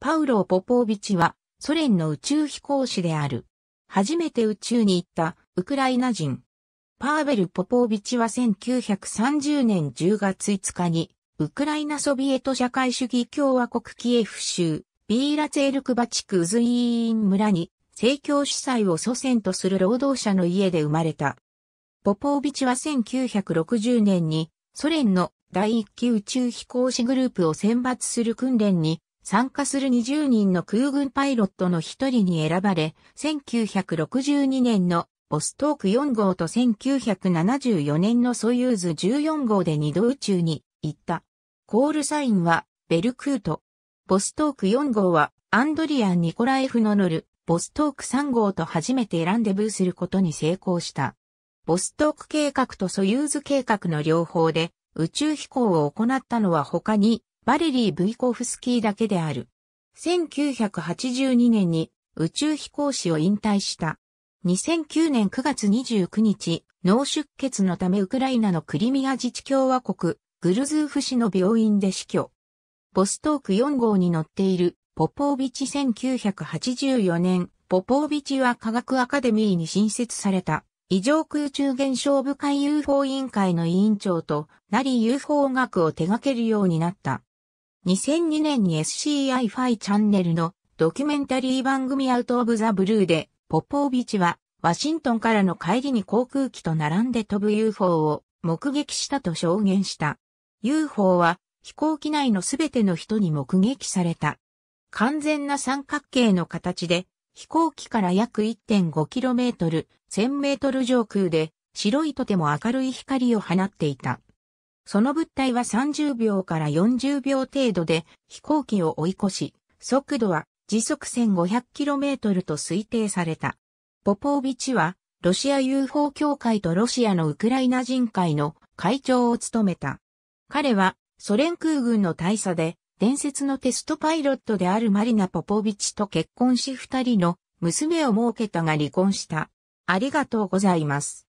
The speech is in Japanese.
パウロ・ポポービチはソ連の宇宙飛行士である。初めて宇宙に行ったウクライナ人。パーベル・ポポービチは1930年10月5日にウクライナソビエト社会主義共和国キエフ州ビーラツェルクバチクウズイーン村に政教主催を祖先とする労働者の家で生まれた。ポポービチは1960年にソ連の第一期宇宙飛行士グループを選抜する訓練に参加する20人の空軍パイロットの一人に選ばれ、1962年のボストーク4号と1974年のソユーズ14号で二度宇宙に行った。コールサインはベルクート。ボストーク4号はアンドリアン・ニコライフの乗るボストーク3号と初めてランデブーすることに成功した。ボストーク計画とソユーズ計画の両方で宇宙飛行を行ったのは他にバレリー・ブイコフスキーだけである。1982年に宇宙飛行士を引退した。2009年9月29日、脳出血のためウクライナのクリミア自治共和国、グルズーフ市の病院で死去。ボストーク4号に乗っているポポービチ1984年、ポポービチは科学アカデミーに新設された異常空中現象部会 UFO 委員会の委員長となり UFO 学を手掛けるようになった。2002年に SCI ファイチャンネルのドキュメンタリー番組アウトオブザブルーで、ポポービチはワシントンからの帰りに航空機と並んで飛ぶ UFO を目撃したと証言した。UFO は飛行機内のすべての人に目撃された。完全な三角形の形で、飛行機から約 1.5km、1000メートル上空で、白いとても明るい光を放っていた。その物体は30秒から40秒程度で飛行機を追い越し、速度は時速 1500km と推定された。ポポービチは、ロシア UFO 協会とロシアのウクライナ人会の会長を務めた。彼は、ソ連空軍の大佐で、伝説のテストパイロットであるマリナ・ポポビチと結婚し二人の娘を設けたが離婚した。ありがとうございます。